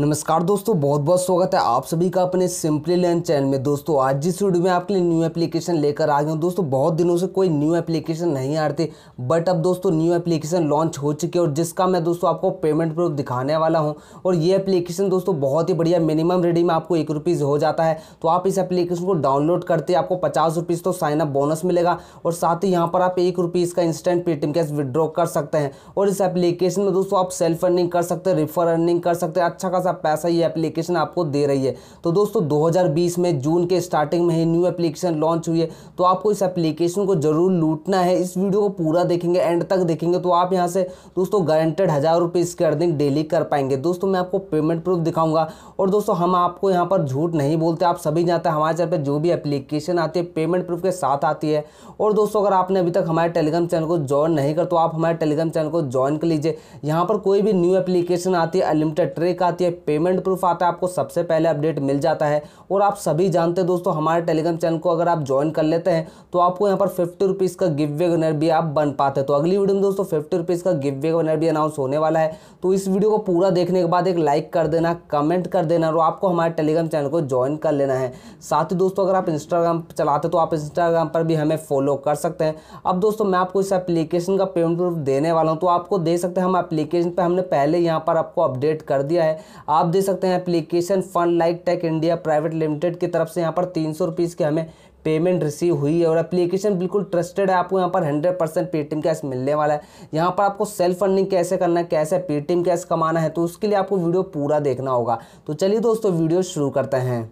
नमस्कार दोस्तों बहुत बहुत स्वागत है आप सभी का अपने सिंपली लर्न चैनल में दोस्तों आज जिस वीडियो में आपके लिए न्यू एप्लीकेशन लेकर आ गए हूँ दोस्तों बहुत दिनों से कोई न्यू एप्लीकेशन नहीं आ रही बट अब दोस्तों न्यू एप्लीकेशन लॉन्च हो चुकी है और जिसका मैं दोस्तों आपको पेमेंट प्रूफ दिखाने वाला हूँ और ये एप्लीकेशन दोस्तों बहुत ही बढ़िया मिनिमम रेडी में आपको एक रुपीज़ हो जाता है तो आप इस एप्लीकेशन को डाउनलोड करते आपको पचास रुपीज़ तो साइनअप बोनस मिलेगा और साथ ही यहाँ पर आप एक रुपीज़ का इंस्टेंट पेटीएम कैश विदड्रॉ कर सकते हैं और इस एप्लीकेशन में दोस्तों आप सेल्फ अर्निंग कर सकते हैं रिफर अर्निंग कर सकते हैं अच्छा खासा सा पैसा ये एप्लीकेशन आपको दे रही है तो दोस्तों 2020 में जून के स्टार्टिंग में ही न्यू एप्लीकेशन लॉन्च हुई है तो आपको इस एप्लीकेशन को ज़रूर लूटना है इस वीडियो को पूरा देखेंगे एंड तक देखेंगे तो आप यहाँ से दोस्तों गारंटेड हज़ार रुपये इसके अर्निंग डेली कर पाएंगे दोस्तों मैं आपको पेमेंट प्रूफ दिखाऊंगा और दोस्तों हम आपको यहाँ पर झूठ नहीं बोलते आप सभी जाते हैं हमारे चैनल पर जो भी एप्लीकेशन आती है पेमेंट प्रूफ के साथ आती है और दोस्तों अगर आपने अभी तक हमारे टेलीग्राम चैनल को ज्वाइन नहीं कर तो आप हमारे टेलीग्राम चैनल को ज्वाइन कर लीजिए यहाँ पर कोई भी न्यू एप्लीकेशन आती है अनलिमिटेड ट्रेक आती है पेमेंट प्रूफ आता है आपको सबसे पहले अपडेट मिल जाता है और आप सभी जानते हैं दोस्तों हमारे टेलीग्राम चैनल को अगर आप ज्वाइन कर लेते हैं तो आपको यहाँ पर फिफ्टी रुपीज़ का गिव वे विनर भी आप बन पाते हैं तो अगली वीडियो में दोस्तों फिफ्टी रुपीज़ का गिव वे विनर भी अनाउंस होने वाला है तो इस वीडियो को पूरा देखने के बाद एक लाइक कर देना कमेंट कर देना और आपको हमारे टेलीग्राम चैनल को ज्वाइन कर लेना है साथ ही दोस्तों अगर आप इंस्टाग्राम चलाते तो आप इंस्टाग्राम पर भी हमें फॉलो कर सकते हैं अब दोस्तों मैं आपको इस एप्लीकेशन का पेमेंट प्रूफ देने वाला हूँ तो आपको दे सकते हैं हम एप्लीकेशन पर हमने पहले यहाँ पर आपको अपडेट कर दिया है आप दे सकते हैं application fund like tech India private limited की तरफ से यहाँ पर तीन सौ की हमें पेमेंट रिसीव हुई है और एप्लीकेशन बिल्कुल ट्रस्टेड है आपको यहाँ पर हंड्रेड परसेंट पेटीएम कैश मिलने वाला है यहाँ पर आपको सेल्फ फंडिंग कैसे करना है कैसे पेटीएम कैश कमाना है तो उसके लिए आपको वीडियो पूरा देखना होगा तो चलिए दोस्तों वीडियो शुरू करते हैं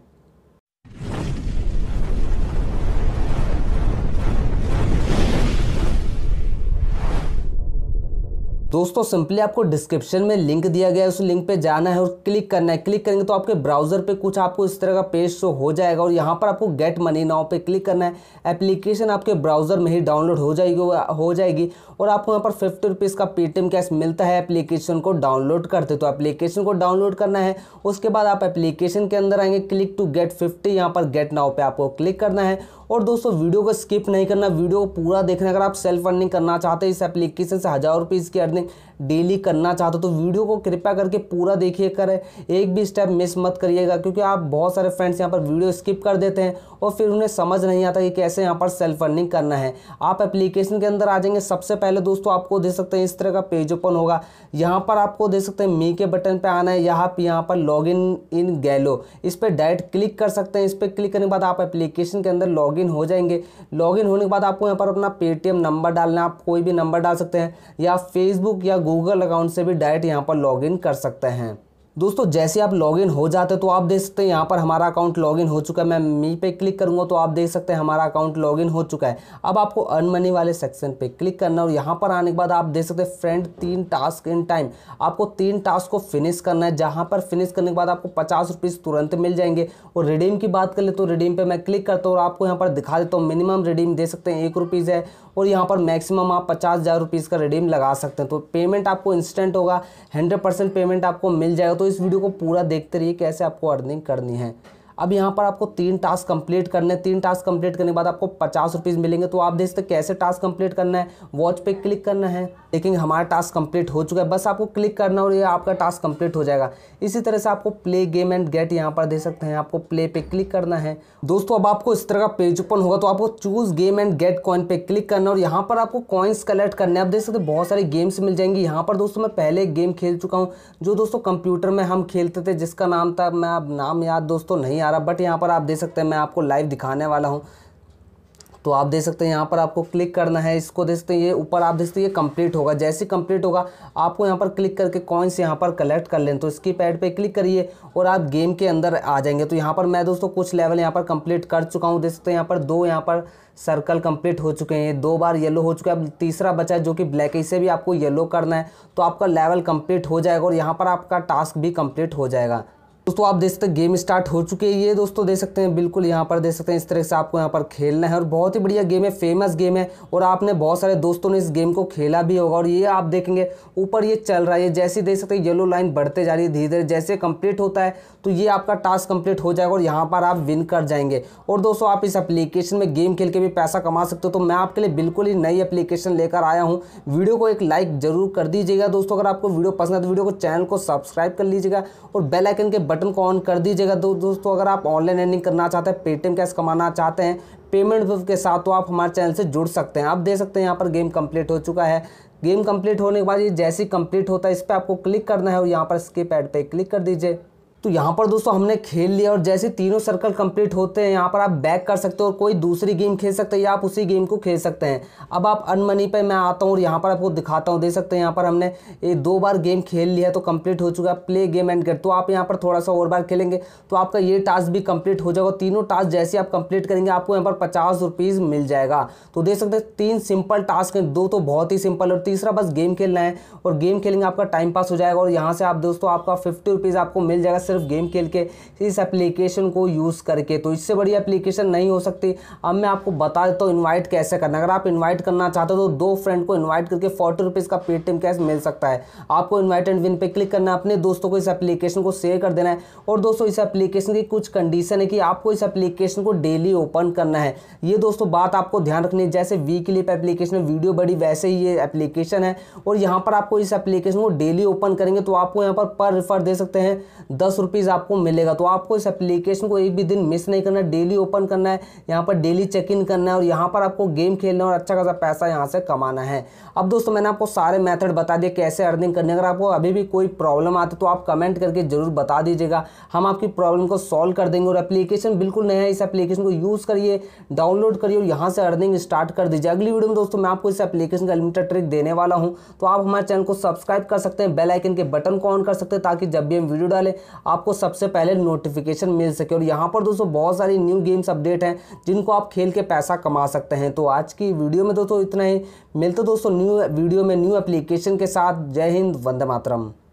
दोस्तों सिंपली आपको डिस्क्रिप्शन में लिंक दिया गया है उस लिंक पे जाना है और क्लिक करना है क्लिक करेंगे तो आपके ब्राउजर पे कुछ आपको इस तरह का पेज शो हो जाएगा और यहाँ पर आपको गेट मनी नाव पे क्लिक करना है एप्लीकेशन आपके ब्राउजर में ही डाउनलोड हो जाएगी हो जाएगी और आपको यहाँ पर फिफ्टी रुपीज़ का पेटीएम कैश मिलता है एप्लीकेशन को डाउनलोड करते तो एप्लीकेशन को डाउनलोड करना है उसके बाद आप एप्लीकेशन के अंदर आएंगे क्लिक टू गेट फिफ्टी यहाँ पर गेट नाव पर आपको क्लिक करना है और दोस्तों वीडियो को स्किप नहीं करना वीडियो को पूरा देखना अगर आप सेल्फ अर्निंग करना चाहते हैं इस एप्लीकेशन से हज़ार रुपये इसकी अर्निंग डेली करना चाहते हो तो वीडियो को कृपया करके पूरा देखिए करें एक भी स्टेप मिस मत करिएगा क्योंकि आप बहुत सारे फ्रेंड्स यहाँ पर वीडियो स्किप कर देते हैं और फिर उन्हें समझ नहीं आता कि कैसे यहाँ पर सेल्फ अर्निंग करना है आप एप्लीकेशन के अंदर आ जाएंगे सबसे पहले दोस्तों आपको दे सकते हैं इस तरह का पेज ओपन होगा यहाँ पर आपको दे सकते हैं मी के बटन पर आना है यहाँ पर यहाँ पर लॉग इन इन गैलो इस पर डायरेक्ट क्लिक कर सकते हैं इस पर क्लिक करने के बाद आप एप्लीकेशन के अंदर लॉग इन हो जाएंगे लॉग इन होने के बाद आपको यहाँ पर अपना पेटीएम नंबर डालना आप कोई भी नंबर डाल सकते हैं या फेसबुक या गूगल अकाउंट से भी डायरेक्ट यहाँ पर लॉगिन कर सकते हैं दोस्तों जैसे आप लॉगिन हो जाते तो आप देख सकते हैं यहाँ पर हमारा अकाउंट लॉगिन हो चुका है मैं मी पे क्लिक करूँगा तो आप देख सकते हैं हमारा अकाउंट लॉगिन हो चुका है अब आपको अर्न मनी वाले सेक्शन पे क्लिक करना और यहाँ पर आने के बाद आप देख सकते हैं फ्रेंड तीन टास्क इन टाइम आपको तीन टास्क को फिनिश करना है जहाँ पर फिनिश करने के बाद आपको पचास रुपीज़ तुरंत मिल जाएंगे और रिडीम की बात कर ले तो रिडीम पर मैं क्लिक करता हूँ और आपको यहाँ पर दिखा देता हूँ मिनिमम रिडीम दे सकते हैं एक रुपीज़ है और यहाँ पर मैक्सिमम आप पचास हज़ार रुपीज़ का रिडीम लगा सकते हैं तो पेमेंट आपको इंस्टेंट होगा हंड्रेड परसेंट पेमेंट आपको मिल जाएगा तो इस वीडियो को पूरा देखते रहिए कैसे आपको अर्निंग करनी है अब यहाँ पर आपको तीन टास्क कंप्लीट करने हैं तीन टास्क कंप्लीट करने के बाद आपको पचास रुपीज़ मिलेंगे तो आप देख सकते कैसे टास्क कंप्लीट करना है वॉच पे क्लिक करना है लेकिन हमारा टास्क कंप्लीट हो चुका है बस आपको क्लिक करना और ये आपका टास्क कंप्लीट हो जाएगा इसी तरह से आपको प्ले गेम एंड गेट यहाँ पर दे सकते हैं आपको प्ले पे क्लिक करना है दोस्तों अब आपको इस तरह का पेज ओपन होगा तो आपको choose game and get coin पे क्लिक करना और यहाँ पर आपको कॉइन्स कलेक्ट करने आप देख सकते हैं बहुत सारे गेम्स मिल जाएंगे यहाँ पर दोस्तों मैं पहले एक गेम खेल चुका हूँ जो दोस्तों कंप्यूटर में हम खेलते थे जिसका नाम था मैं अब नाम याद दोस्तों नहीं आ रहा बट यहाँ पर आप देख सकते हैं मैं आपको लाइव दिखाने वाला हूँ तो आप देख सकते हैं यहाँ पर आपको क्लिक करना है इसको देख सकते हैं ये ऊपर आप देख सकते हैं ये कंप्लीट होगा जैसे कंप्लीट होगा आपको यहाँ पर क्लिक करके कॉइन्स यहाँ पर कलेक्ट कर लें तो इसकी पैड पे क्लिक करिए और आप गेम के अंदर आ जाएंगे तो यहाँ पर मैं दोस्तों कुछ लेवल यहाँ पर कंप्लीट कर चुका हूँ देख सकते हैं यहाँ पर दो यहाँ पर सर्कल कंप्लीट हो चुके हैं दो बार येलो हो चुका है अब तीसरा बचा है जो कि ब्लैक इसे भी आपको येलो करना है तो आपका लेवल कंप्लीट हो जाएगा और यहाँ पर आपका टास्क भी कंप्लीट हो जाएगा दोस्तों आप देख सकते हैं गेम स्टार्ट हो चुकी है ये दोस्तों देख सकते हैं बिल्कुल यहाँ पर देख सकते हैं इस तरह से आपको यहाँ पर खेलना है और बहुत ही बढ़िया गेम है फेमस गेम है और आपने बहुत सारे दोस्तों ने इस गेम को खेला भी होगा और ये आप देखेंगे ऊपर ये चल रहा है जैसे देख सकते हैं येलो लाइन बढ़ते जा रही है धीरे धीरे जैसे कंप्लीट होता है तो ये आपका टास्क कंप्लीट हो जाएगा और यहाँ पर आप विन कर जाएंगे और दोस्तों आप इस एप्लीकेशन में गेम खेल के भी पैसा कमा सकते हो तो मैं आपके लिए बिल्कुल ही नई एप्लीकेशन लेकर आया हूँ वीडियो को एक लाइक जरूर कर दीजिएगा दोस्तों अगर आपको वीडियो पसंद है तो वीडियो को चैनल को सब्सक्राइब कर लीजिएगा और बेलाइकन के बटन को ऑन कर दीजिएगा दो, दोस्तों अगर आप ऑनलाइन अर्निंग करना चाहते हैं पेटीएम कैश कमाना चाहते हैं पेमेंट के साथ तो आप हमारे चैनल से जुड़ सकते हैं आप देख सकते हैं यहाँ पर गेम कंप्लीट हो चुका है गेम कंप्लीट होने के बाद ये जैसे ही कंप्लीट होता है इस पर आपको क्लिक करना है और यहाँ पर स्किप एड पे क्लिक कर दीजिए तो यहाँ पर दोस्तों हमने खेल लिया और जैसे तीनों सर्कल कंप्लीट होते हैं यहाँ पर आप बैक कर सकते हो और कोई दूसरी गेम खेल सकते हैं या आप उसी गेम को खेल सकते हैं अब आप अनमनी पर मैं आता हूँ और यहाँ पर आपको दिखाता हूँ दे सकते हैं यहाँ पर हमने ये दो बार गेम खेल लिया तो कम्प्लीट हो चुका है प्ले गेम एंड गेट तो आप यहाँ पर थोड़ा सा और बार खेलेंगे तो आपका ये टास्क भी कंप्लीट हो जाएगा तीनों टास्क जैसे आप कंप्लीट करेंगे आपको यहाँ पर पचास रुपीज़ मिल जाएगा तो देख सकते हैं तीन सिंपल टास्क हैं दो तो बहुत ही सिंपल और तीसरा बस गेम खेलना है और गेम खेलेंगे आपका टाइम पास हो जाएगा और यहाँ से आप दोस्तों आपका फिफ्टी रुपीज़ आपको मिल जाएगा सिर्फ सिर्फ गेम खेल के इस एप्लीकेशन को यूज़ करके तो इससे बड़ी एप्लीकेशन नहीं हो सकती अब मैं आपको बता देता हूँ इन्वाइट कैसे करना अगर आप इन्वाइट करना चाहते हो तो दो फ्रेंड को इन्वाइट करके फोर्टी रुपीज़ का पेटीएम कैश मिल सकता है आपको इन्वाइट एंड विन पे क्लिक करना है अपने दोस्तों को इस एप्लीकेशन को शेयर कर देना है और दोस्तों इस एप्लीकेशन की कुछ कंडीशन है कि आपको इस एप्लीकेशन को डेली ओपन करना है ये दोस्तों बात आपको ध्यान रखनी है जैसे वीकली पर एप्लीकेशन वीडियो बड़ी वैसे ही ये एप्लीकेशन है और यहाँ पर आपको इस एप्लीकेशन को डेली ओपन करेंगे तो आपको यहाँ पर पर रिफर दे सकते हैं दस रुपीज़ आपको मिलेगा तो आपको इस एप्लीकेशन को एक भी दिन मिस नहीं करना है डेली ओपन करना है यहाँ पर डेली चेक इन करना है और यहाँ पर आपको गेम खेलना है और अच्छा खासा पैसा यहाँ से कमाना है अब दोस्तों मैंने आपको सारे मैथड बता दिए कैसे अर्निंग करनी अगर आपको अभी भी कोई प्रॉब्लम आती तो आप कमेंट करके ज़रूर बता दीजिएगा हम आपकी प्रॉब्लम को सॉल्व कर देंगे और एप्लीकेशन बिल्कुल नया है इस एप्लीकेशन को यूज़ करिए डाउनलोड करिए और यहाँ से अर्निंग स्टार्ट कर दीजिए अगली वीडियो में दोस्तों मैं आपको इस एप्लीकेशन का लिमिटेड ट्रिक देने वाला हूँ तो आप हमारे चैनल को सब्सक्राइब कर सकते हैं बेलाइकन के बटन को ऑन कर सकते हैं ताकि जब भी हम वीडियो डालें आपको सबसे पहले नोटिफिकेशन मिल सके और यहाँ पर दोस्तों बहुत सारी न्यू गेम्स अपडेट हैं जिनको आप खेल के पैसा कमा सकते हैं तो आज की वीडियो में दोस्तों इतना ही मिलते दोस्तों न्यू वीडियो में न्यू एप्लीकेशन के साथ जय हिंद वंदे मातरम